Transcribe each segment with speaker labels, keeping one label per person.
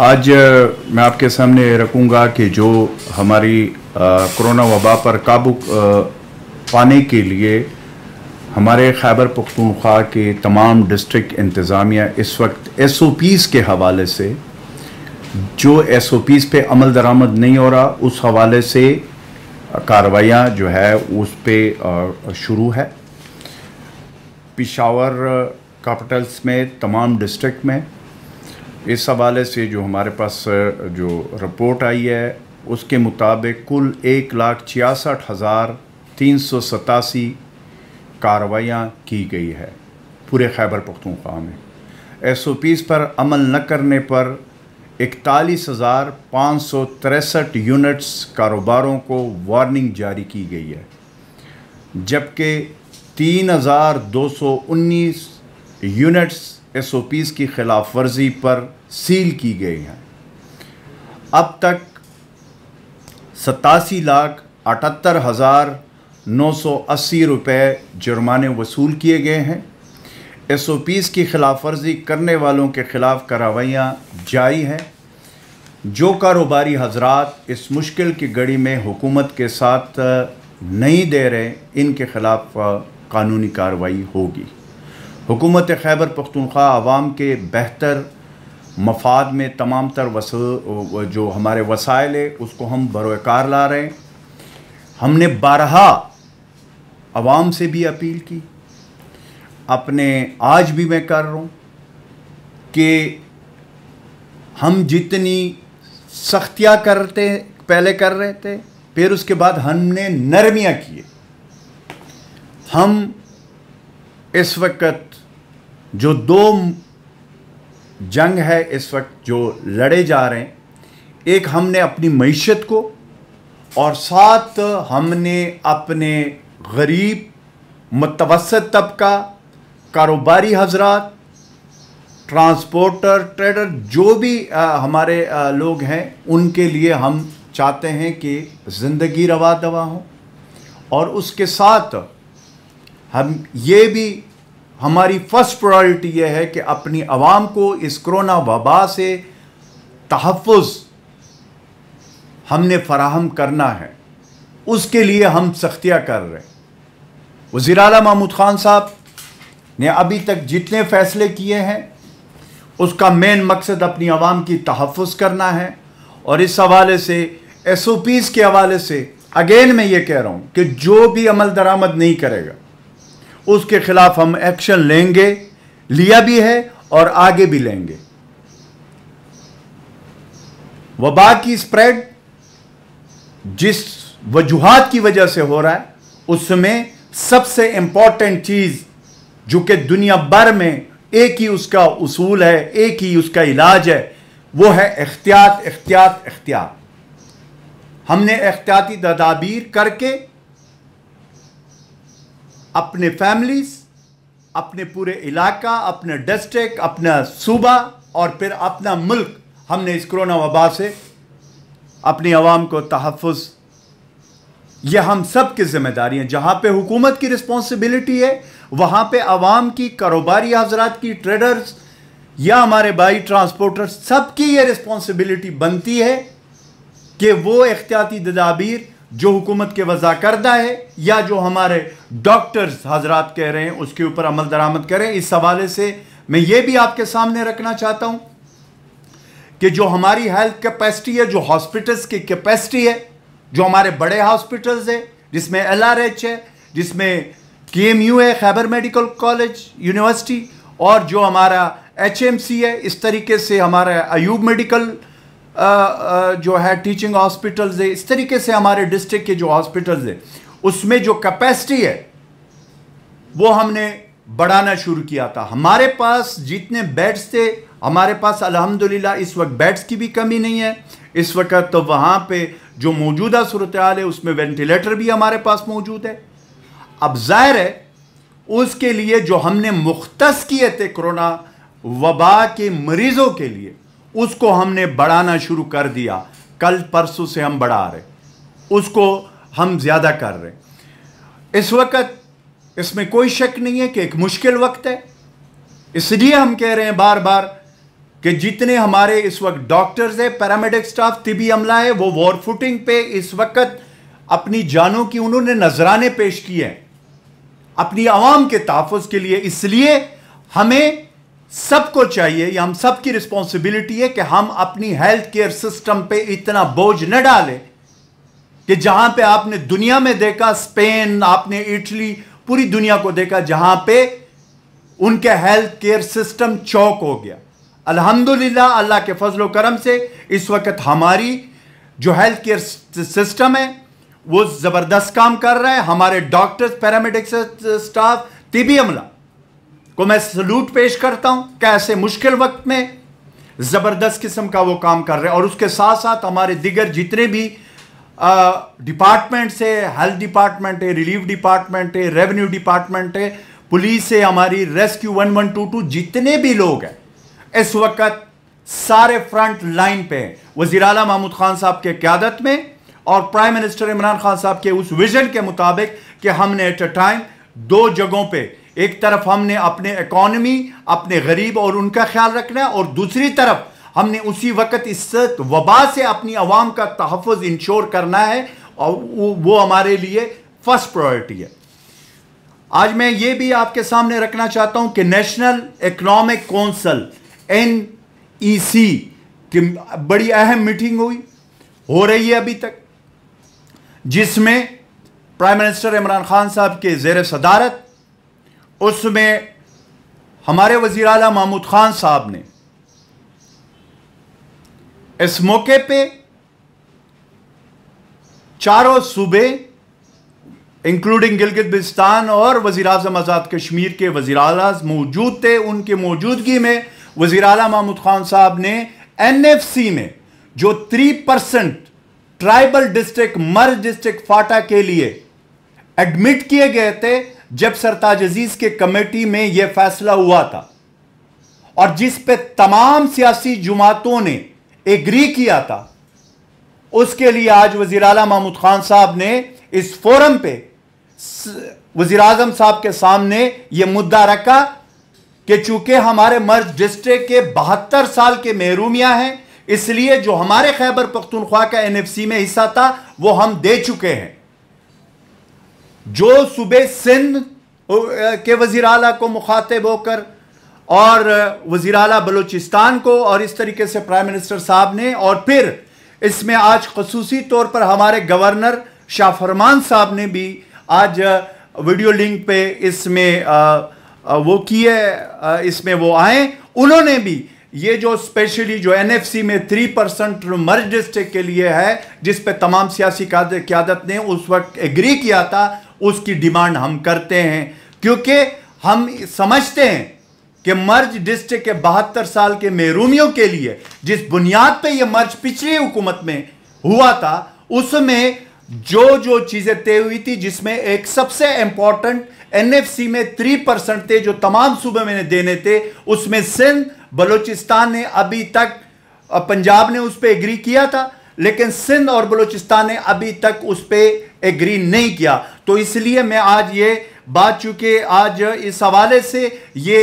Speaker 1: आज मैं आपके सामने रखूंगा कि जो हमारी कोरोना वबा पर काबू पाने के लिए हमारे खैबर पख्तनख्वा के तमाम डिस्ट्रिक्ट इंतज़ामिया इस वक्त एस ओ पीज़ के हवाले से जो एस ओ पीज़ पर अमल दरामद नहीं हो रहा उस हवाले से कार्रवाइयाँ जो है उस पर शुरू है पिशावर कैपिटल्स में तमाम डिस्ट्रिक्ट में इस हवाले से जो हमारे पास जो रिपोर्ट आई है उसके मुताबिक कुल एक लाख छियासठ हज़ार तीन सौ सतासी कार्रवाइयाँ की गई है पूरे खैबर पख्तूनख्वा में एस ओ पीज़ पर अमल न करने पर इकतालीस हज़ार पाँच सौ तिरसठ यूनिट्स कारोबारों को वार्निंग जारी की गई है जबकि तीन हज़ार दो सौ उन्नीस यूनिट्स एस ओ पीज़ की खिलाफ वर्जी पर सील की गई हैं अब तक सतासी लाख अठहत्तर हज़ार नौ सौ अस्सी रुपये जुर्माने वसूल किए गए हैं एस ओ पीज़ की खिलाफ वर्जी करने वालों के ख़िलाफ़ कार्रवाइयाँ जारी हैं जो कारोबारी हजरात इस मुश्किल की घड़ी में हुकूमत के साथ नहीं दे रहे इनके ख़िलाफ़ कानूनी कार्रवाई होगी हुकूमत खैबर पख्तनख्वा आवाम के बेहतर मफाद में तमाम तर वस जो हमारे वसाइल है उसको हम बरकार ला रहे हैं हमने बारहा आवाम से भी अपील की अपने आज भी मैं कर रहा हूँ कि हम जितनी सख्तियाँ करते पहले कर रहे थे फिर उसके बाद हमने नरमियाँ किए हम इस वक्त जो दो जंग है इस वक्त जो लड़े जा रहे हैं एक हमने अपनी मीशत को और साथ हमने अपने गरीब मतवसत तबका कारोबारी हजरात ट्रांसपोर्टर ट्रेडर जो भी आ, हमारे आ, लोग हैं उनके लिए हम चाहते हैं कि ज़िंदगी रवा दवा हो और उसके साथ हम ये भी हमारी फर्स्ट प्रायोरिटी यह है कि अपनी आवाम को इस कोरोना वबा से तहफ़ हमने फराहम करना है उसके लिए हम सख्तियाँ कर रहे हैं वज़ी अला महमूद ख़ान साहब ने अभी तक जितने फ़ैसले किए हैं उसका मेन मकसद अपनी आवाम की तहफ़ करना है और इस हवाले से एस ओ पीज़ के हवाले से अगेन मैं ये कह रहा हूँ कि जो भी अमल दरामद नहीं करेगा उसके खिलाफ हम एक्शन लेंगे लिया भी है और आगे भी लेंगे वबा की स्प्रेड जिस वजूहत की वजह से हो रहा है उसमें सबसे इंपॉर्टेंट चीज जो कि दुनिया भर में एक ही उसका उसूल है एक ही उसका इलाज है वो है एहतियात एहतियात एहतियात हमने एहतियाती तदाबीर करके अपने फैमिलीज अपने पूरे इलाका अपने डिस्ट्रिक्ट अपना सूबा और फिर अपना मुल्क हमने इस कोरोना वबा से अपनी आवाम को तहफ़ यह हम सब की जिम्मेदारी है जहाँ पे हुकूमत की रिस्पॉन्सिबिलिटी है वहाँ पे आवाम की कारोबारी हजरात की ट्रेडर्स या हमारे भाई ट्रांसपोर्टर्स सब की ये रिस्पॉन्सिबिलिटी बनती है कि वो एहतियाती तदाबीर जो हुकूमत के वज़ा करदा है या जो हमारे डॉक्टर्स हजरात कह रहे हैं उसके ऊपर अमल दरामद करें इस हवाले से मैं ये भी आपके सामने रखना चाहता हूँ कि जो हमारी हेल्थ कैपेसिटी है जो हॉस्पिटल्स की कैपेसिटी है जो हमारे बड़े हॉस्पिटल्स है जिसमें एल आर एच है जिसमें के एम यू है खैबर मेडिकल कॉलेज यूनिवर्सिटी और जो हमारा एच एम सी है इस तरीके से हमारा अयूब मेडिकल जो है टीचिंग हॉस्पिटल्स है इस तरीके से हमारे डिस्ट्रिक्ट के जो हॉस्पिटल्स है उसमें जो कैपेसिटी है वो हमने बढ़ाना शुरू किया था हमारे पास जितने बेड्स थे हमारे पास अल्हम्दुलिल्लाह इस वक्त बेड्स की भी कमी नहीं है इस वक्त तो वहाँ पे जो मौजूदा सूरत है उसमें वेंटिलेटर भी हमारे पास मौजूद है अब ज़ाहिर है उसके लिए जो हमने मुख्त किए थे कोरोना वबा के मरीज़ों के लिए उसको हमने बढ़ाना शुरू कर दिया कल परसों से हम बढ़ा रहे उसको हम ज़्यादा कर रहे इस वक्त इसमें कोई शक नहीं है कि एक मुश्किल वक्त है इसलिए हम कह रहे हैं बार बार कि जितने हमारे इस वक्त डॉक्टर्स है पैरामेडिक स्टाफ तिबी अमला है वो वॉर फुटिंग पे इस वक्त अपनी जानों की उन्होंने नजराने पेश किए हैं अपनी आवाम के तहफ़ के लिए इसलिए हमें सबको चाहिए या हम सबकी रिस्पॉन्सिबिलिटी है कि हम अपनी हेल्थ केयर सिस्टम पे इतना बोझ न डालें कि जहां पे आपने दुनिया में देखा स्पेन आपने इटली पूरी दुनिया को देखा जहां पे उनके हेल्थ केयर सिस्टम चौक हो गया अल्हम्दुलिल्लाह अल्लाह के फजलो करम से इस वक्त हमारी जो हेल्थ केयर सिस्टम है वो ज़बरदस्त काम कर रहा है हमारे डॉक्टर्स पैरामेडिक्स स्टाफ तिबी अमला को मैं सलूट पेश करता हूं कैसे मुश्किल वक्त में ज़बरदस्त किस्म का वो काम कर रहे हैं और उसके साथ साथ हमारे दिगर जितने भी डिपार्टमेंट से हेल्थ डिपार्टमेंट है रिलीफ डिपार्टमेंट है रेवेन्यू डिपार्टमेंट है पुलिस है हमारी rescue one one two two जितने भी लोग हैं इस वक्त सारे फ्रंट लाइन पे हैं वजीर अला महमूद खान साहब के क्यादत में और प्राइम मिनिस्टर इमरान खान साहब के उस विजन के मुताबिक कि हमने एट अ टाइम दो जगहों पर एक तरफ हमने अपने इकॉनमी अपने गरीब और उनका ख्याल रखना है और दूसरी तरफ हमने उसी वक्त इस वबा से अपनी आवाम का तहफ़ इंश्योर करना है और वो हमारे लिए फर्स्ट प्रायोरिटी है आज मैं ये भी आपके सामने रखना चाहता हूं कि national economic council N E e C की बड़ी अहम मीटिंग हुई हो रही है अभी तक जिसमें प्राइम मिनिस्टर इमरान खान साहब के जेर सदारत उसमें हमारे वजीर अला महमूद खान साहब ने इस मौके पर चारों सूबे इंक्लूडिंग गिलगित बिस्तान और वजी अजम आज़ाद कश्मीर के वजीर अला मौजूद थे उनकी मौजूदगी में वजीर अला महमूद खान साहब ने एन एफ सी में जो three percent tribal district merge district FATA के लिए एडमिट किए गए थे जब सरताज अजीज के कमेटी में यह फैसला हुआ था और जिस पे तमाम सियासी जुमातों ने एग्री किया था उसके लिए आज वजीर अला महमूद खान साहब ने इस फोरम पे वजीर अजम साहब के सामने यह मुद्दा रखा कि चूंकि हमारे मर्ज डिस्ट्रिक्ट के बहत्तर साल के महरूमिया हैं इसलिए जो हमारे खैबर पख्तूनख्वा का एनएफसी में हिस्सा था वो हम दे चुके हैं जो सुबह सिंध के वजीर अला को मुखातिब होकर और वजीर अला बलूचिस्तान को और इस तरीके से प्राइम मिनिस्टर साहब ने और फिर इसमें आज खसूसी तौर पर हमारे गवर्नर शाह फरमान साहब ने भी आज वीडियो लिंक पे इसमें वो किए इसमें वो आए उन्होंने भी ये जो स्पेशली जो एनएफसी में थ्री परसेंट मर्ज डिस्ट्रिक्ट के लिए है जिस पे तमाम सियासी क्यादत ने उस वक्त एग्री किया था उसकी डिमांड हम करते हैं क्योंकि हम समझते हैं कि मर्ज डिस्ट्रिक्ट के बहत्तर साल के महरूमियों के लिए जिस बुनियाद पे ये मर्ज पिछली हुकूमत में हुआ था उसमें जो जो चीजें तय हुई थी जिसमें एक सबसे इंपॉर्टेंट एनएफसी में थ्री परसेंट थे जो तमाम सूबे में देने थे उसमें सिंध बलोचिस्तान ने अभी तक पंजाब ने उस पर एग्री किया था लेकिन सिंध और बलोचिस्तान ने अभी तक उस पर एग्री नहीं किया तो इसलिए मैं आज ये बात चूंकि आज इस हवाले से ये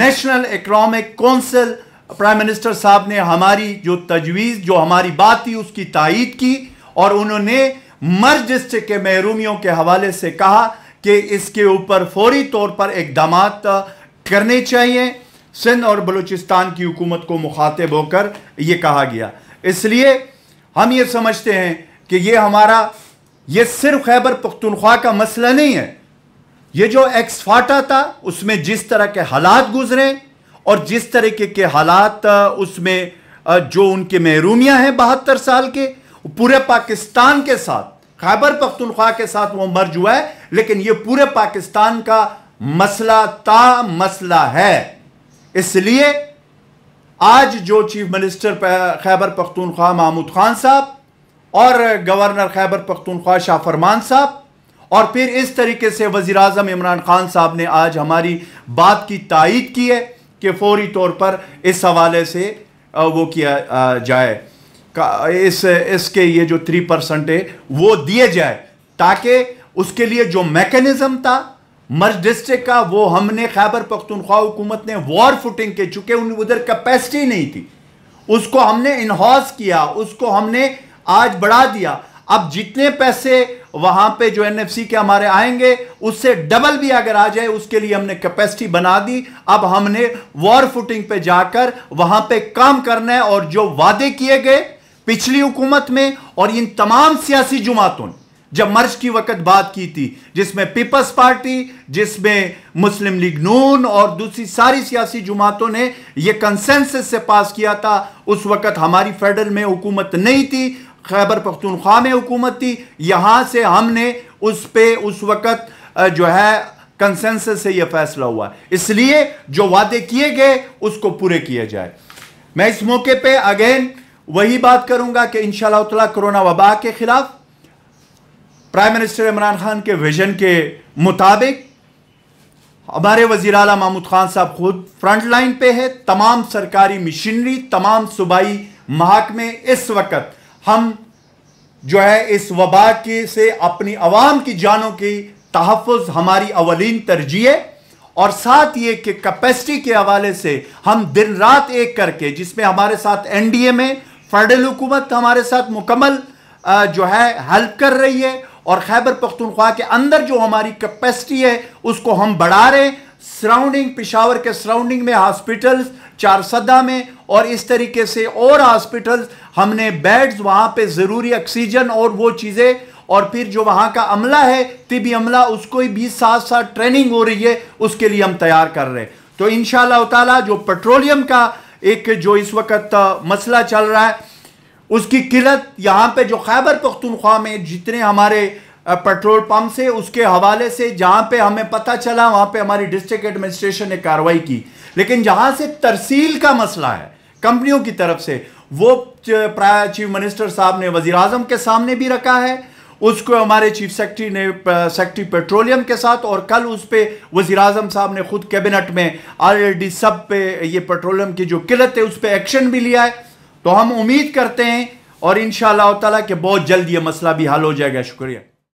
Speaker 1: national economic council prime minister साहब ने हमारी जो तजवीज़ जो हमारी बात थी उसकी तइद की और उन्होंने मर्जिस्ट के महरूमियों के हवाले से कहा कि इसके ऊपर फौरी तौर पर इकदाम करने चाहिए सिंध और बलूचिस्तान की हुकूमत को मुखातिब होकर यह कहा गया इसलिए हम ये समझते हैं कि ये हमारा ये सिर्फ खैबर पख्तनख्वा का मसला नहीं है ये जो एक्सफाटा था उसमें जिस तरह के हालात गुजरे और जिस तरीके के हालात उसमें जो उनके महरूमियाँ हैं बहत्तर साल के पूरे पाकिस्तान के साथ खैबर पख्तनख्वा के साथ वो मर्ज हुआ है लेकिन ये पूरे पाकिस्तान का मसला ता मसला है इसलिए आज जो चीफ मिनिस्टर खैबर पख्तनख्वा महमूद खान साहब और गवर्नर खैबर पख्तनख्वा शाह फरमान साहब और फिर इस तरीके से वजीर अजम इमरान खान साहब ने आज हमारी बात की तायद की है कि फौरी तौर पर इस हवाले से वो किया जाए का इस इसके ये जो थ्री परसेंट है वो दिए जाए ताकि उसके लिए जो मैकेनिज्म था मर्ज डिस्ट्रिक्ट का वो हमने खैबर पख्तनख्वा हुकूमत ने वॉर फुटिंग के चुके उन उधर कैपेसिटी नहीं थी उसको हमने इनहॉस किया उसको हमने आज बढ़ा दिया अब जितने पैसे वहां पे जो एनएफसी के हमारे आएंगे उससे डबल भी अगर आ जाए उसके लिए हमने कैपेसिटी बना दी अब हमने वॉर फुटिंग पे जाकर वहां पे काम करना है और जो वादे किए गए पिछली हुकूमत में और इन तमाम सियासी जुमातों ने जब मर्ज की वक्त बात की थी जिसमें पीपल्स पार्टी जिसमें मुस्लिम लीग नून और दूसरी सारी सियासी जुमातों ने यह कंसेंसस से पास किया था उस वक्त हमारी फेडरल में हुकूमत नहीं थी खैबर पख्तूनख्वा में हुकूमत थी यहां से हमने उस पर उस वक्त जो है कंसेंसस से यह फैसला हुआ इसलिए जो वादे किए गए उसको पूरे किया जाए मैं इस मौके पर अगेन वही बात करूंगा कि इंशाला कोरोना वबा के खिलाफ प्राइम मिनिस्टर इमरान खान के विजन के मुताबिक हमारे वजीर अला महमूद खान साहब खुद फ्रंट लाइन पे है तमाम सरकारी मशीनरी तमाम सूबाई महकमे इस वक्त हम जो है इस वबा के से अपनी आवाम की जानों की तहफ़ हमारी अवलिन तरजीह है और साथ ये कि कैपेसिटी के हवाले से हम दिन रात एक करके जिसमें हमारे साथ एनडीए में फेडरल हुकूमत हमारे साथ मुकम्मल जो है हेल्प कर रही है और खैबर पख्तनख्वा के अंदर जो हमारी कैपेसिटी है उसको हम बढ़ा रहे हैं सराउंडिंग पिशावर के सराउंडिंग में हॉस्पिटल्स चार सदा में और इस तरीके से और हॉस्पिटल्स हमने बेड्स वहाँ पे ज़रूरी ऑक्सीजन और वो चीज़ें और फिर जो वहाँ का अमला है तिबी अमला उसको ही भी साथ साथ ट्रेनिंग हो रही है उसके लिए हम तैयार कर रहे हैं तो इन शो जो पेट्रोलियम का एक जो इस वक्त मसला चल रहा है उसकी किल्लत यहाँ पे जो खैबर पख्तनख्वा में जितने हमारे पेट्रोल पंप से उसके हवाले से जहाँ पे हमें पता चला वहाँ पे हमारी डिस्ट्रिक्ट एडमिनिस्ट्रेशन ने कार्रवाई की लेकिन जहाँ से तरसील का मसला है कंपनियों की तरफ से वो प्राय चीफ मिनिस्टर साहब ने वजीर के सामने भी रखा है उसको हमारे चीफ सेक्रेटरी ने सेक्रेटरी पेट्रोलियम के साथ और कल उस पर वजी अजम साहब ने खुद कैबिनेट में ऑलरेडी सब पे ये पेट्रोलियम की जो किल्लत है उस पर एक्शन भी लिया है तो हम उम्मीद करते हैं और इन ताला कि बहुत जल्द ये मसला भी हल हो जाएगा शुक्रिया